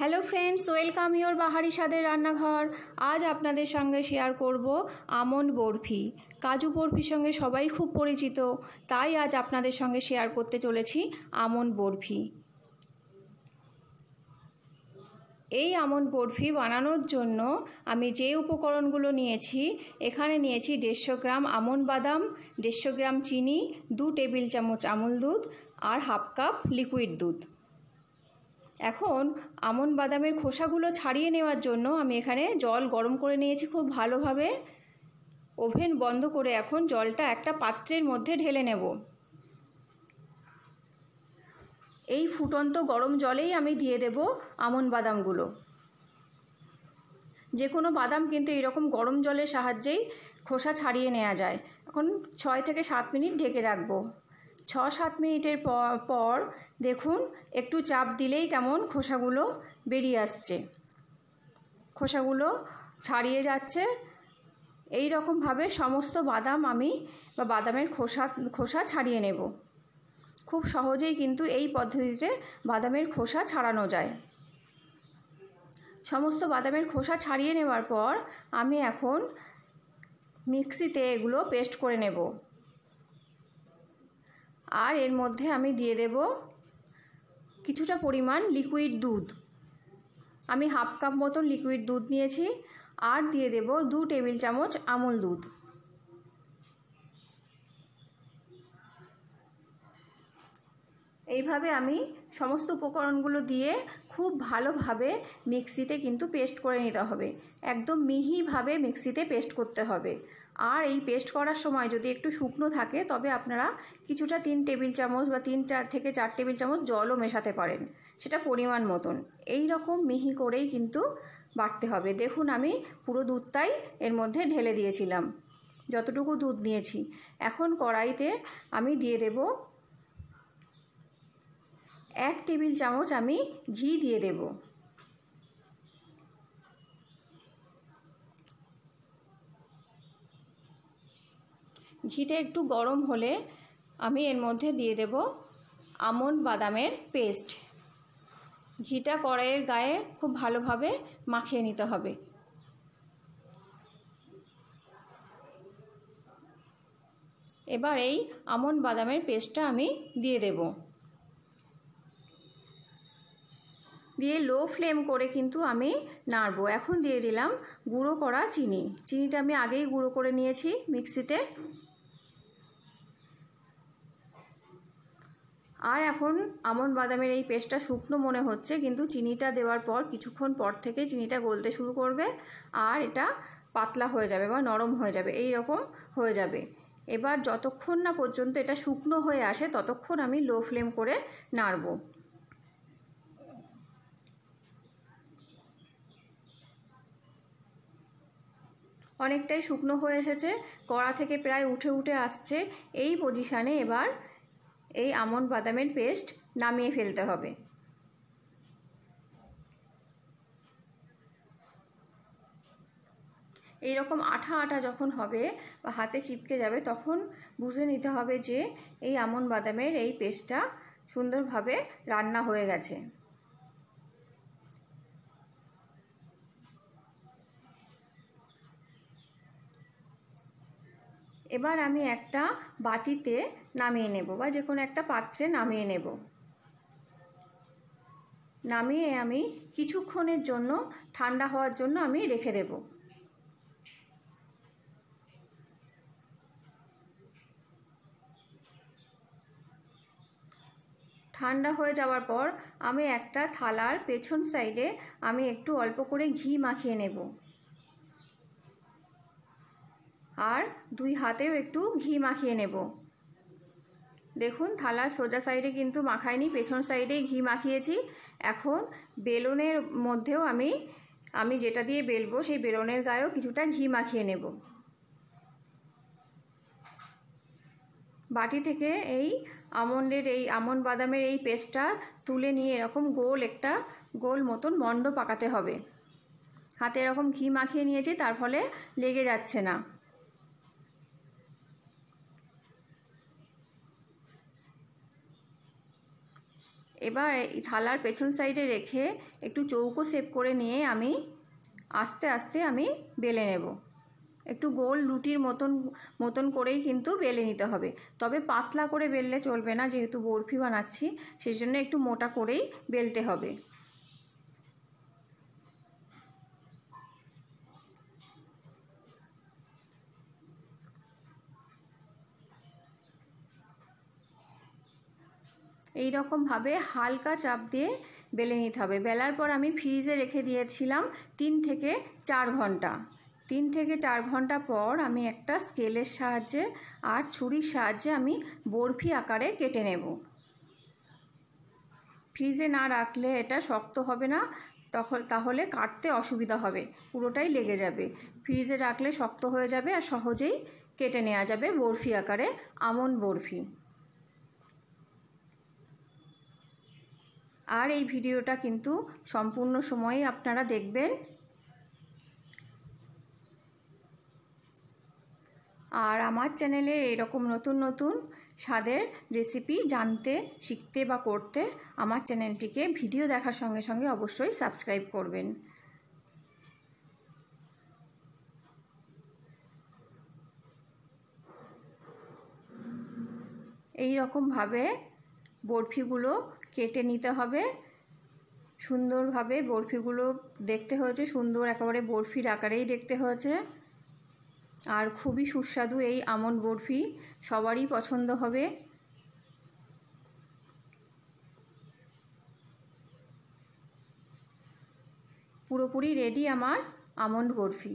hello friends welcome your বাহারি স্বাদের রান্নাঘর আজ আপনাদের সঙ্গে শেয়ার করব আমন্ড বরফি কাজু বরফির সঙ্গে সবাই খুব পরিচিত তাই আজ আপনাদের সঙ্গে শেয়ার করতে চলেছি আমন্ড বরফি এই আমন্ড বরফি বানানোর জন্য আমি যে উপকরণগুলো নিয়েছি এখানে নিয়েছি দেড়শো গ্রাম আমন্ড বাদাম দেড়শো গ্রাম চিনি দু টেবিল চামচ আমুল দুধ আর হাফ কাপ লিকুইড দুধ এখন আমন বাদামের খোসাগুলো ছাড়িয়ে নেওয়ার জন্য আমি এখানে জল গরম করে নিয়েছি খুব ভালোভাবে ওভেন বন্ধ করে এখন জলটা একটা পাত্রের মধ্যে ঢেলে নেব এই ফুটন্ত গরম জলেই আমি দিয়ে দেব আমন বাদামগুলো যে কোনো বাদাম কিন্তু এরকম গরম জলের সাহায্যেই খোসা ছাড়িয়ে নেওয়া যায় এখন ছয় থেকে সাত মিনিট ঢেকে রাখবো ছ সাত মিনিটের পর দেখুন একটু চাপ দিলেই কেমন খোসাগুলো বেরিয়ে আসছে খোসাগুলো ছাড়িয়ে যাচ্ছে এই রকমভাবে সমস্ত বাদাম আমি বা বাদামের খোসা খোসা ছাড়িয়ে নেব খুব সহজেই কিন্তু এই পদ্ধতিতে বাদামের খোসা ছাড়ানো যায় সমস্ত বাদামের খোসা ছাড়িয়ে নেওয়ার পর আমি এখন মিক্সিতে এগুলো পেস্ট করে নেবো আর এর মধ্যে আমি দিয়ে দেব কিছুটা পরিমাণ লিকুইড দুধ আমি হাফ কাপ মতন লিকুইড দুধ নিয়েছি আর দিয়ে দেব দু টেবিল চামচ আমল দুধ এইভাবে আমি সমস্ত উপকরণগুলো দিয়ে খুব ভালোভাবে মিক্সিতে কিন্তু পেস্ট করে নিতে হবে একদম মিহিভাবে মিক্সিতে পেস্ট করতে হবে আর এই পেস্ট করার সময় যদি একটু শুকনো থাকে তবে আপনারা কিছুটা তিন টেবিল চামচ বা তিন চার থেকে চার টেবিল চামচ জলও মেশাতে পারেন সেটা পরিমাণ মতন এই রকম মিহি করেই কিন্তু বাটতে হবে দেখুন আমি পুরো দুধটাই এর মধ্যে ঢেলে দিয়েছিলাম যতটুকু দুধ নিয়েছি এখন কড়াইতে আমি দিয়ে দেব এক টেবিল চামচ আমি ঘি দিয়ে দেবো ঘিটা একটু গরম হলে আমি এর মধ্যে দিয়ে দেব আমন বাদামের পেস্ট ঘিটা কড়াইয়ের গায়ে খুব ভালোভাবে মাখিয়ে নিতে হবে এবার এই আমন বাদামের পেস্টটা আমি দিয়ে দেব দিয়ে লো ফ্লেম করে কিন্তু আমি নাড়ব এখন দিয়ে দিলাম গুঁড়ো করা চিনি চিনিটা আমি আগেই গুঁড়ো করে নিয়েছি মিক্সিতে আর এখন আমন্ড বাদামের এই পেস্টটা শুকনো মনে হচ্ছে কিন্তু চিনিটা দেওয়ার পর কিছুক্ষণ পর থেকে চিনিটা গলতে শুরু করবে আর এটা পাতলা হয়ে যাবে বা নরম হয়ে যাবে এই রকম হয়ে যাবে এবার যতক্ষণ না পর্যন্ত এটা শুকনো হয়ে আসে ততক্ষণ আমি লো ফ্লেম করে নাড়ব অনেকটাই শুকনো হয়ে এসেছে কড়া থেকে প্রায় উঠে উঠে আসছে এই পজিশানে এবার এই আমন বাদামের পেস্ট নামিয়ে ফেলতে হবে এই রকম আঠা আঠা যখন হবে বা হাতে চিপকে যাবে তখন বুঝে নিতে হবে যে এই আমন বাদামের এই পেস্টটা সুন্দরভাবে রান্না হয়ে গেছে এবার আমি একটা বাটিতে নামিয়ে নেব বা যে কোনো একটা পাত্রে নামিয়ে নেব নামিয়ে আমি কিছুক্ষণের জন্য ঠান্ডা হওয়ার জন্য আমি রেখে দেব ঠান্ডা হয়ে যাওয়ার পর আমি একটা থালার পেছন সাইডে আমি একটু অল্প করে ঘি মাখিয়ে নেব আর দুই হাতেও একটু ঘি মাখিয়ে নেব দেখুন থালার সোজা সাইডে কিন্তু মাখাইনি পেছন সাইডে ঘি মাখিয়েছি এখন বেলুনের মধ্যেও আমি আমি যেটা দিয়ে বেলবো সেই বেলুনের গায়েও কিছুটা ঘি মাখিয়ে নেব বাটি থেকে এই আমন্ডের এই আমন্ড বাদামের এই পেস্টটা তুলে নিয়ে এরকম গোল একটা গোল মতন মন্ড পাকাতে হবে হাতে এরকম ঘি মাখিয়ে নিয়েছি তার ফলে লেগে যাচ্ছে না এবার থালার পেছন সাইডে রেখে একটু চৌকো সেপ করে নিয়ে আমি আস্তে আস্তে আমি বেলে নেব একটু গোল রুটির মতন মতন করেই কিন্তু বেলে নিতে হবে তবে পাতলা করে বেললে চলবে না যেহেতু বরফি বানাচ্ছি সেই জন্য একটু মোটা করেই বেলতে হবে এই রকমভাবে হালকা চাপ দিয়ে বেলে নিতে হবে বেলার পর আমি ফ্রিজে রেখে দিয়েছিলাম তিন থেকে চার ঘন্টা তিন থেকে চার ঘন্টা পর আমি একটা স্কেলের সাহায্যে আর ছুরির সাহায্যে আমি বরফি আকারে কেটে নেব ফ্রিজে না রাখলে এটা শক্ত হবে না তখন তাহলে কাটতে অসুবিধা হবে পুরোটাই লেগে যাবে ফ্রিজে রাখলে শক্ত হয়ে যাবে আর সহজেই কেটে নেওয়া যাবে বরফি আকারে আমন বরফি আর এই ভিডিওটা কিন্তু সম্পূর্ণ সময়ে আপনারা দেখবেন আর আমার চ্যানেলে এরকম নতুন নতুন স্বাদের রেসিপি জানতে শিখতে বা করতে আমার চ্যানেলটিকে ভিডিও দেখার সঙ্গে সঙ্গে অবশ্যই সাবস্ক্রাইব করবেন এই রকমভাবে বরফিগুলো কেটে নিতে হবে সুন্দরভাবে বরফিগুলো দেখতে হয়েছে সুন্দর একেবারে বরফির আকারেই দেখতে হয়েছে আর খুবই সুস্বাদু এই আমন বরফি সবারই পছন্দ হবে পুরোপুরি রেডি আমার আমন্ড বরফি